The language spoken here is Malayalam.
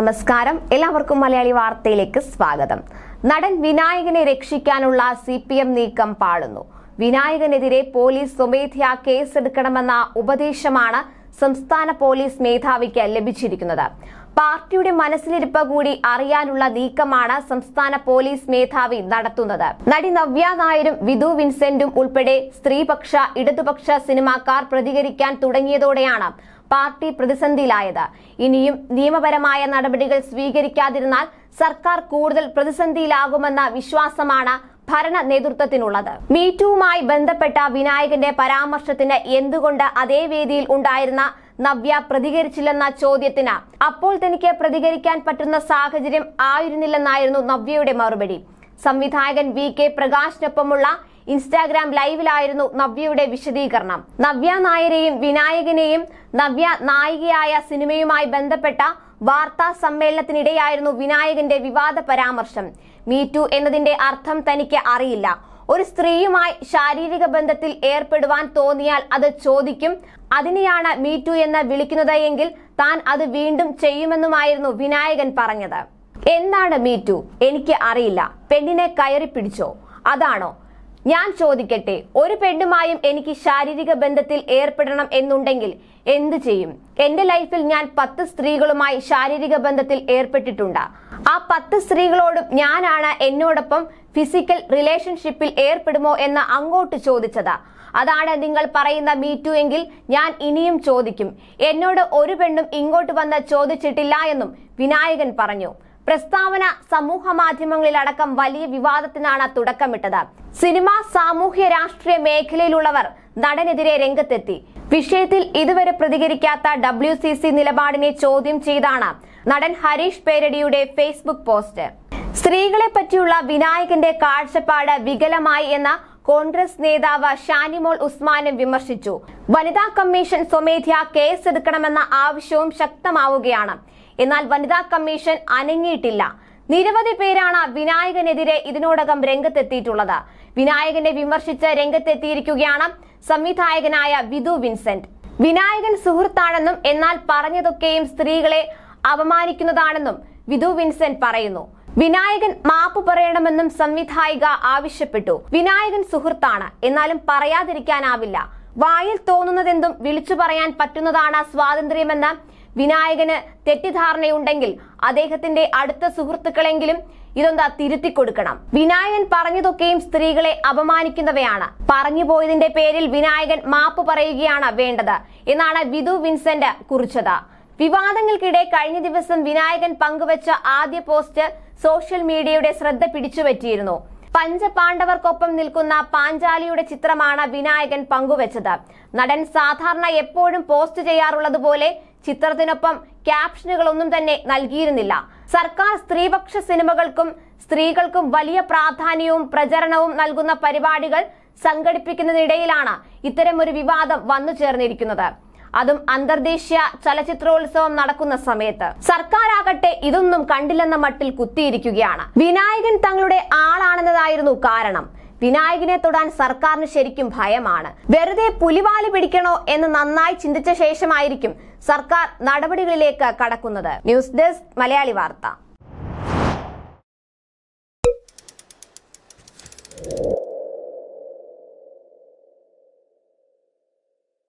നമസ്കാരം എല്ലാവർക്കും മലയാളി വാർത്തയിലേക്ക് സ്വാഗതം നടൻ വിനായകനെ രക്ഷിക്കാനുള്ള സി പി എം നീക്കം പാടുന്നു വിനായകനെതിരെ പോലീസ് സ്വമേധയാ കേസെടുക്കണമെന്ന ഉപദേശമാണ് സംസ്ഥാന പോലീസ് മേധാവിക്ക് ലഭിച്ചിരിക്കുന്നത് പാർട്ടിയുടെ മനസ്സിലിരിപ്പ് കൂടി അറിയാനുള്ള നീക്കമാണ് സംസ്ഥാന പോലീസ് മേധാവി നടത്തുന്നത് നടി നവ്യ നായരും വിധു വിൻസെന്റും ഉൾപ്പെടെ സ്ത്രീപക്ഷ ഇടതുപക്ഷ സിനിമാക്കാർ പ്രതികരിക്കാൻ തുടങ്ങിയതോടെയാണ് പാർട്ടി പ്രതിസന്ധിയിലായത് ഇനിയും നിയമപരമായ നടപടികൾ സ്വീകരിക്കാതിരുന്നാൽ സർക്കാർ കൂടുതൽ പ്രതിസന്ധിയിലാകുമെന്ന വിശ്വാസമാണ് ഭരണ നേതൃത്വത്തിനുള്ളത് മീറ്റുവുമായി ബന്ധപ്പെട്ട വിനായകന്റെ പരാമർശത്തിന് എന്തുകൊണ്ട് അതേ വേദിയിൽ ഉണ്ടായിരുന്ന നവ്യ പ്രതികരിച്ചില്ലെന്ന ചോദ്യത്തിന് അപ്പോൾ തനിക്ക് പ്രതികരിക്കാൻ പറ്റുന്ന സാഹചര്യം ആയിരുന്നില്ലെന്നായിരുന്നു നവ്യയുടെ മറുപടി സംവിധായകൻ വി കെ പ്രകാശിനൊപ്പമുള്ള ഇൻസ്റ്റാഗ്രാം ലൈവിലായിരുന്നു നവ്യയുടെ വിശദീകരണം നവ്യ നായരെയും വിനായകനെയും നവ്യ നായികയായ സിനിമയുമായി ബന്ധപ്പെട്ട വാർത്താ സമ്മേളനത്തിനിടെയായിരുന്നു വിനായകന്റെ വിവാദ പരാമർശം മീറ്റു എന്നതിന്റെ അർത്ഥം തനിക്ക് അറിയില്ല ഒരു സ്ത്രീയുമായി ശാരീരിക ബന്ധത്തിൽ ഏർപ്പെടുവാൻ തോന്നിയാൽ അത് ചോദിക്കും അതിനെയാണ് മീറ്റു എന്ന് വിളിക്കുന്നത് എങ്കിൽ താൻ അത് വീണ്ടും ചെയ്യുമെന്നുമായിരുന്നു വിനായകൻ പറഞ്ഞത് എന്താണ് മീറ്റു എനിക്ക് അറിയില്ല പെണ്ണിനെ കയറി പിടിച്ചോ അതാണോ ഞാൻ ചോദിക്കട്ടെ ഒരു പെണ്ണുമായും എനിക്ക് ശാരീരിക ബന്ധത്തിൽ ഏർപ്പെടണം എന്നുണ്ടെങ്കിൽ എന്തു ചെയ്യും എന്റെ ലൈഫിൽ ഞാൻ പത്ത് സ്ത്രീകളുമായി ശാരീരിക ബന്ധത്തിൽ ഏർപ്പെട്ടിട്ടുണ്ട് ആ പത്ത് സ്ത്രീകളോടും ഞാനാണ് എന്നോടൊപ്പം ഫിസിക്കൽ റിലേഷൻഷിപ്പിൽ ഏർപ്പെടുമോ എന്ന് അങ്ങോട്ട് ചോദിച്ചത് അതാണ് നിങ്ങൾ പറയുന്ന മീറ്റു എങ്കിൽ ഞാൻ ഇനിയും ചോദിക്കും എന്നോട് ഒരു പെണ്ണും ഇങ്ങോട്ട് വന്ന് ചോദിച്ചിട്ടില്ല എന്നും വിനായകൻ പറഞ്ഞു പ്രസ്താവന സമൂഹ മാധ്യമങ്ങളിലടക്കം വലിയ വിവാദത്തിനാണ് തുടക്കമിട്ടത് സിനിമ സാമൂഹ്യ രാഷ്ട്രീയ മേഖലയിലുള്ളവർ നടനെതിരെ രംഗത്തെത്തി വിഷയത്തിൽ ഇതുവരെ പ്രതികരിക്കാത്ത ഡബ്ല്യു സി സി നിലപാടിനെ ചോദ്യം ചെയ്താണ് നടൻ ഹരീഷ് പേരടിയുടെ ഫേസ്ബുക്ക് പോസ്റ്റ് സ്ത്രീകളെ പറ്റിയുള്ള വിനായകന്റെ കാഴ്ചപ്പാട് വികലമായി എന്ന കോൺഗ്രസ് നേതാവ് ഷാനിമോൾ ഉസ്മാനും വിമർശിച്ചു വനിതാ കമ്മീഷൻ സ്വമേധ്യ കേസെടുക്കണമെന്ന ആവശ്യവും ശക്തമാവുകയാണ് എന്നാൽ വനിതാ കമ്മീഷൻ അനങ്ങിയിട്ടില്ല നിരവധി പേരാണ് വിനായകനെതിരെ ഇതിനോടകം രംഗത്തെത്തിയിട്ടുള്ളത് വിനായകനെ വിമർശിച്ച് രംഗത്തെത്തിയിരിക്കുകയാണ് സംവിധായകനായ വിധു വിൻസെന്റ് വിനായകൻ സുഹൃത്താണെന്നും എന്നാൽ പറഞ്ഞതൊക്കെയും സ്ത്രീകളെ അപമാനിക്കുന്നതാണെന്നും വിധു വിൻസെന്റ് പറയുന്നു വിനായകൻ മാപ്പ് പറയണമെന്നും സംവിധായിക ആവശ്യപ്പെട്ടു വിനായകൻ സുഹൃത്താണ് എന്നാലും പറയാതിരിക്കാനാവില്ല വായിൽ തോന്നുന്നതെന്തും വിളിച്ചു പറയാൻ പറ്റുന്നതാണ് സ്വാതന്ത്ര്യമെന്ന് വിനായകന് തെറ്റിദ്ധാരണയുണ്ടെങ്കിൽ അദ്ദേഹത്തിന്റെ അടുത്ത സുഹൃത്തുക്കളെങ്കിലും ഇതൊന്താ തിരുത്തി കൊടുക്കണം വിനായകൻ പറഞ്ഞതൊക്കെയും സ്ത്രീകളെ അപമാനിക്കുന്നവയാണ് പറഞ്ഞു പോയതിന്റെ പേരിൽ വിനായകൻ മാപ്പ് പറയുകയാണ് വേണ്ടത് എന്നാണ് വിധു വിൻസെന്റ് കുറിച്ചത് വിവാദങ്ങൾക്കിടെ കഴിഞ്ഞ ദിവസം വിനായകൻ പങ്കുവച്ച ആദ്യ പോസ്റ്റ് സോഷ്യൽ മീഡിയയുടെ ശ്രദ്ധ പിടിച്ചുപറ്റിയിരുന്നു പഞ്ചപാണ്ഡവർക്കൊപ്പം നിൽക്കുന്ന പാഞ്ചാലിയുടെ ചിത്രമാണ് വിനായകൻ പങ്കുവച്ചത് നടൻ സാധാരണ എപ്പോഴും പോസ്റ്റ് ചെയ്യാറുള്ളതുപോലെ ചിത്രത്തിനൊപ്പം ക്യാപ്ഷനുകളൊന്നും തന്നെ നൽകിയിരുന്നില്ല സർക്കാർ സ്ത്രീപക്ഷ സിനിമകൾക്കും സ്ത്രീകൾക്കും വലിയ പ്രാധാന്യവും പ്രചരണവും നൽകുന്ന പരിപാടികൾ സംഘടിപ്പിക്കുന്നതിനിടയിലാണ് ഇത്തരമൊരു വിവാദം വന്നു ചേർന്നിരിക്കുന്നത് അതും അന്തർദേശീയ ചലച്ചിത്രോത്സവം നടക്കുന്ന സമയത്ത് സർക്കാരാകട്ടെ ഇതൊന്നും കണ്ടില്ലെന്ന മട്ടിൽ കുത്തിയിരിക്കുകയാണ് വിനായകൻ തങ്ങളുടെ ആളാണെന്നതായിരുന്നു കാരണം വിനായകനെ തൊടാൻ സർക്കാരിന് ശരിക്കും ഭയമാണ് വെറുതെ പുലിവാല് പിടിക്കണോ എന്ന് നന്നായി ചിന്തിച്ച ശേഷമായിരിക്കും സർക്കാർ നടപടികളിലേക്ക് കടക്കുന്നത് ന്യൂസ് ഡെസ്ക് മലയാളി വാർത്ത